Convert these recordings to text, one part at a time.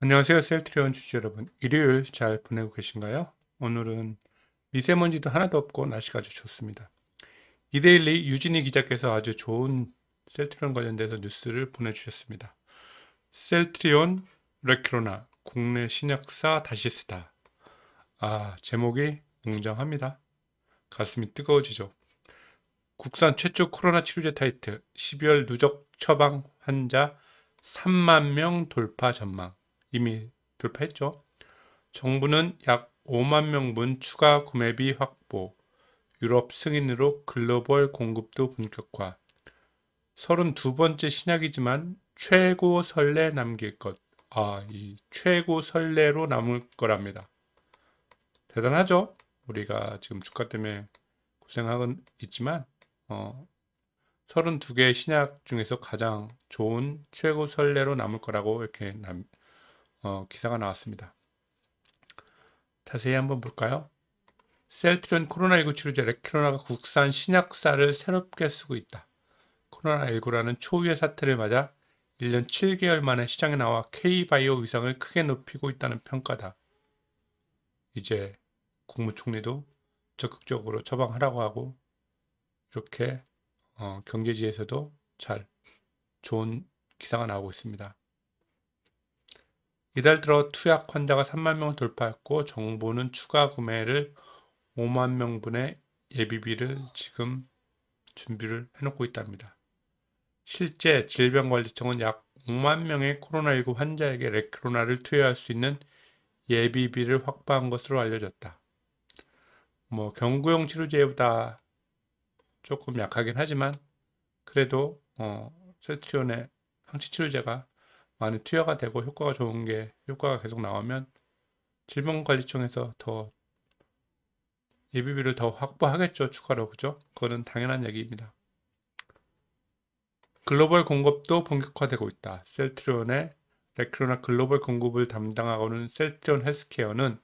안녕하세요 셀트리온 주주 여러분 일요일 잘 보내고 계신가요? 오늘은 미세먼지도 하나도 없고 날씨가 아주 좋습니다 이데일리 유진희 기자께서 아주 좋은 셀트리온 관련돼서 뉴스를 보내주셨습니다 셀트리온 레크로나 국내 신약사 다시 쓰다 아 제목이 웅장합니다 가슴이 뜨거워지죠 국산 최초 코로나 치료제 타이틀 12월 누적 처방 환자 3만 명 돌파 전망 이미 돌파했죠. 정부는 약 5만 명분 추가 구매비 확보, 유럽 승인으로 글로벌 공급도 본격화, 32번째 신약이지만 최고 설레 남길 것, 아, 이 최고 설레로 남을 거랍니다. 대단하죠? 우리가 지금 주가 때문에 고생하곤 있지만 어, 32개의 신약 중에서 가장 좋은 최고 설레로 남을 거라고 이렇게 남, 어, 기사가 나왔습니다. 자세히 한번 볼까요? 셀트리온 코로나19 치료제 레케로나가 국산 신약사를 새롭게 쓰고 있다. 코로나19라는 초유의 사태를 맞아 1년 7개월 만에 시장에 나와 K바이오 위상을 크게 높이고 있다는 평가다. 이제 국무총리도 적극적으로 처방하라고 하고 이렇게 어, 경제지에서도 잘 좋은 기사가 나오고 있습니다. 이달 들어 투약 환자가 3만 명을 돌파했고 정부는 추가 구매를 5만 명분의 예비비를 지금 준비를 해놓고 있답니다. 실제 질병관리청은 약 5만 명의 코로나19 환자에게 레크로나를 투여할 수 있는 예비비를 확보한 것으로 알려졌다. 뭐 경구용 치료제보다 조금 약하긴 하지만 그래도 어, 셀트리온의 항체 치료제가 많이 투여가 되고 효과가 좋은 게 효과가 계속 나오면 질병관리청에서 더 예비비를 더 확보하겠죠 추가로 그죠 그거는 당연한 얘기입니다 글로벌 공급도 본격화되고 있다 셀트리온의 레크로나 글로벌 공급을 담당하고는 셀트리온 헬스케어는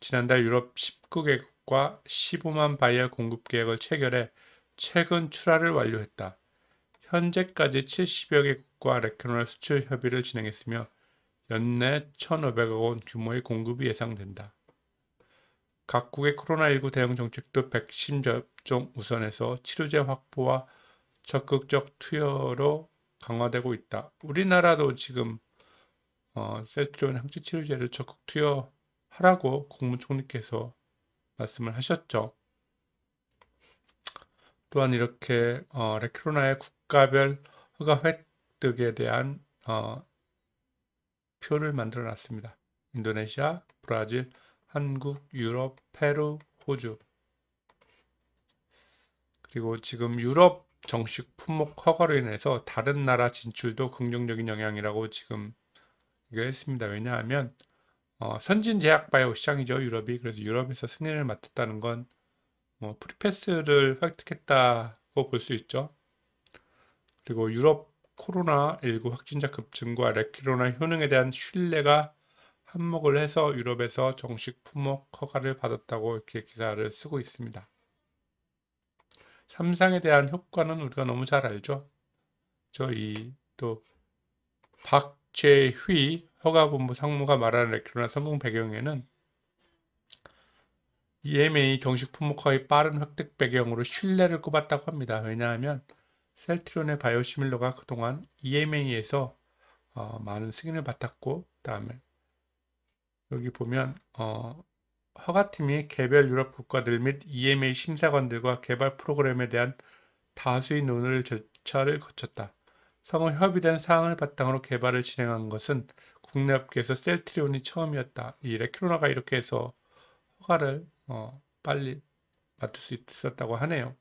지난달 유럽 19개국과 15만 바이어 공급 계획을 체결해 최근 출하를 완료했다 현재까지 70여 개국과 레카놀 수출 협의를 진행했으며 연내 1,500억 원 규모의 공급이 예상된다. 각국의 코로나19 대응 정책도 백신 접종 우선에서 치료제 확보와 적극적 투여로 강화되고 있다. 우리나라도 지금 어, 셀트리온 항체 치료제를 적극 투여하라고 국무총리께서 말씀을 하셨죠. 또한 이렇게 어, 레크로나의 국가별 허가 획득에 대한 어, 표를 만들어 놨습니다. 인도네시아, 브라질, 한국, 유럽, 페루, 호주 그리고 지금 유럽 정식 품목 허가로 인해서 다른 나라 진출도 긍정적인 영향이라고 지금 얘기했습니다. 왜냐하면 어, 선진 제약 바이오 시장이죠 유럽이 그래서 유럽에서 승인을 맡았다는 건 어, 프리패스를 획득했다고 볼 수 있죠. 그리고 유럽 코로나19 확진자 급증과 레키로나 효능에 대한 신뢰가 한몫을 해서 유럽에서 정식 품목 허가를 받았다고 이렇게 기사를 쓰고 있습니다. 삼상에 대한 효과는 우리가 너무 잘 알죠. 저희 또 박재휘 허가본부 상무가 말하는 레키로나 성공 배경에는 EMA 정식 품목화의 빠른 획득 배경으로 신뢰를 꼽았다고 합니다. 왜냐하면 셀트리온의 바이오시밀러가 그동안 EMA에서 어, 많은 승인을 받았고 그다음에 여기 보면 어, 허가팀이 개별 유럽 국가들 및 EMA 심사관들과 개발 프로그램에 대한 다수의 논의를 절차를 거쳤다. 상호 협의된 사항을 바탕으로 개발을 진행한 것은 국내 업계에서 셀트리온이 처음이었다. 이 레키로나가 이렇게 해서 허가를 어, 빨리 맡을 수 있었다고 하네요.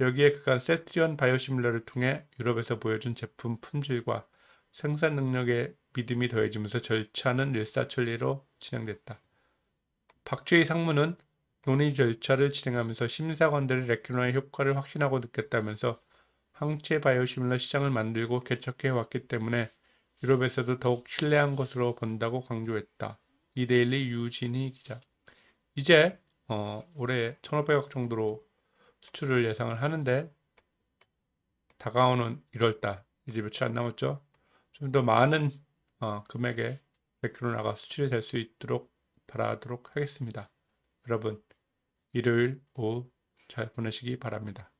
여기에 그간 셀트리온 바이오시밀러를 통해 유럽에서 보여준 제품 품질과 생산 능력에 믿음이 더해지면서 절차는 일사천리로 진행됐다. 박주의 상무는 논의 절차를 진행하면서 심사관들의 레퀴노의 효과를 확신하고 느꼈다면서 항체 바이오시밀러 시장을 만들고 개척해 왔기 때문에 유럽에서도 더욱 신뢰한 것으로 본다고 강조했다. 이데일리 유진희 기자 이제 어, 올해 1,500억 정도로 수출을 예상을 하는데 다가오는 1월달 이제 며칠 안 남았죠. 좀 더 많은 어, 금액의 100kg나가 수출이 될 수 있도록 바라도록 하겠습니다. 여러분 일요일 오후 잘 보내시기 바랍니다.